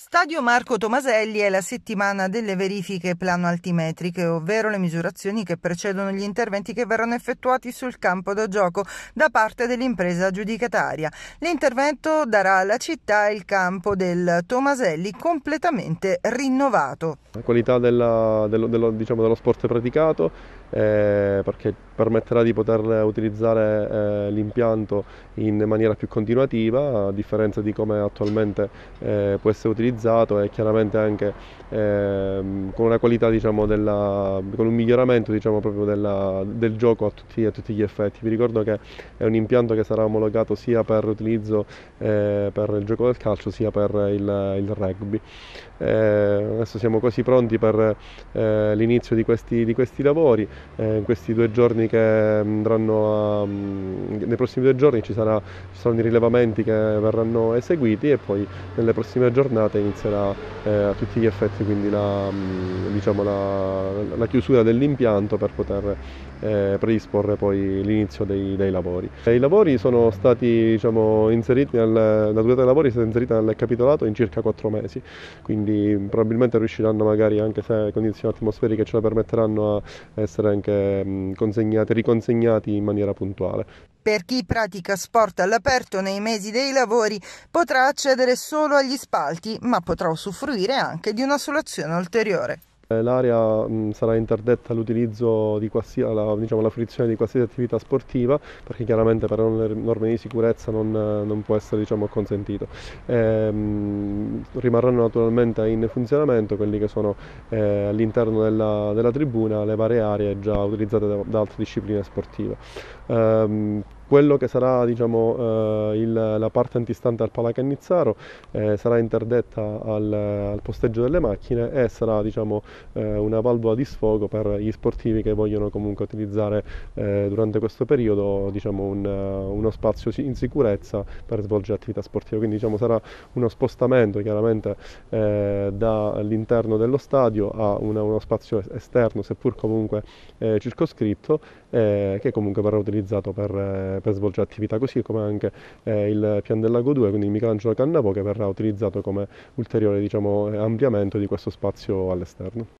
Stadio Marco Tomaselli è la settimana delle verifiche plano-altimetriche, ovvero le misurazioni che precedono gli interventi che verranno effettuati sul campo da gioco da parte dell'impresa giudicataria. L'intervento darà alla città il campo del Tomaselli completamente rinnovato. La qualità della, dello, dello, diciamo, dello, sport praticato eh, perché permetterà di poter utilizzare eh, l'impianto in maniera più continuativa, a differenza di come attualmente eh, può essere utilizzato utilizzato e chiaramente anche ehm, con una qualità diciamo della, con un miglioramento diciamo proprio della, del gioco a tutti, a tutti, gli effetti vi ricordo che è un impianto che sarà omologato sia per l'utilizzo eh, per il gioco del calcio sia per il, il rugby eh, adesso siamo quasi pronti per eh, l'inizio di questi, di questi lavori eh, in questi due giorni che andranno a, mm, nei prossimi due giorni ci, sarà, ci saranno i rilevamenti che verranno eseguiti e poi nelle prossime giornate stata inizierà eh, a tutti gli effetti quindi la, mm, diciamo, la, la chiusura dell'impianto per poter eh, predisporre poi l'inizio dei, dei lavori. E eh, I lavori sono stati diciamo, inseriti, nel, la durata dei lavori è stata inserita nel capitolato in circa 4 mesi, quindi probabilmente riusciranno magari anche se condizioni atmosferiche ce la permetteranno a essere anche mm, consegnati, riconsegnati in maniera puntuale. Per chi pratica sport all'aperto nei mesi dei lavori potrà accedere solo agli spalti, ma potrà usufruire anche di una soluzione ulteriore. Eh, l'area mm, sarà interdetta all'utilizzo di qualsiasi, alla, diciamo, alla fruizione di qualsiasi attività sportiva perché chiaramente per le norme di sicurezza non, eh, non può essere diciamo, consentito. Ehm, rimarranno naturalmente in funzionamento quelli che sono eh, all'interno della, della, tribuna le varie aree già utilizzate da, da altre discipline sportive. Ehm, quello che sarà diciamo, eh, il, la parte antistante al Palacannizzaro eh, sarà interdetta al, al, posteggio delle macchine e sarà diciamo, eh, una valvola di sfogo per gli sportivi che vogliono comunque utilizzare eh, durante questo periodo diciamo, un, uno spazio in sicurezza per svolgere attività sportive. Quindi diciamo, sarà uno spostamento chiaramente eh, dall'interno dello stadio a una, uno spazio esterno, seppur comunque eh, circoscritto, che comunque verrà utilizzato per per, svolgere attività così come anche eh, il Pian del Lago 2, quindi il Michelangelo Cannavo che verrà utilizzato come ulteriore diciamo, eh, ampliamento di questo spazio all'esterno.